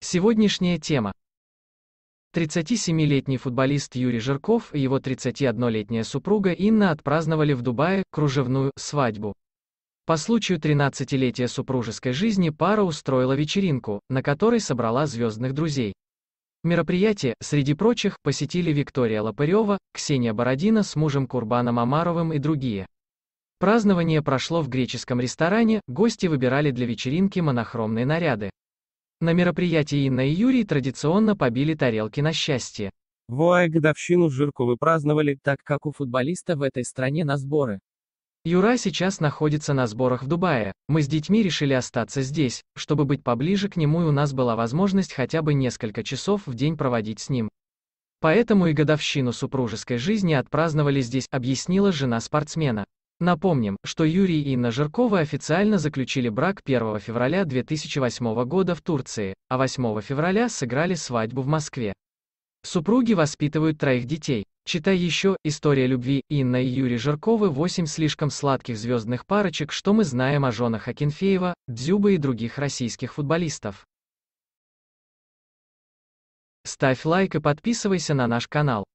Сегодняшняя тема. 37-летний футболист Юрий Жирков и его 31-летняя супруга Инна отпраздновали в Дубае кружевную свадьбу. По случаю 13-летия супружеской жизни пара устроила вечеринку, на которой собрала звездных друзей. Мероприятие, среди прочих, посетили Виктория Лопырева, Ксения Бородина с мужем Курбаном Амаровым и другие. Празднование прошло в греческом ресторане, гости выбирали для вечеринки монохромные наряды. На мероприятии Инна и Юрий традиционно побили тарелки на счастье. Воя годовщину Жирковы праздновали, так как у футболиста в этой стране на сборы. Юра сейчас находится на сборах в Дубае. Мы с детьми решили остаться здесь, чтобы быть поближе к нему и у нас была возможность хотя бы несколько часов в день проводить с ним. Поэтому и годовщину супружеской жизни отпраздновали здесь, объяснила жена спортсмена. Напомним, что Юрий и Инна Жиркова официально заключили брак 1 февраля 2008 года в Турции, а 8 февраля сыграли свадьбу в Москве. Супруги воспитывают троих детей. Читай еще «История любви» Инна и Юрий Жирковы 8 слишком сладких звездных парочек, что мы знаем о женах Акинфеева, Дзюбы и других российских футболистов. Ставь лайк и подписывайся на наш канал.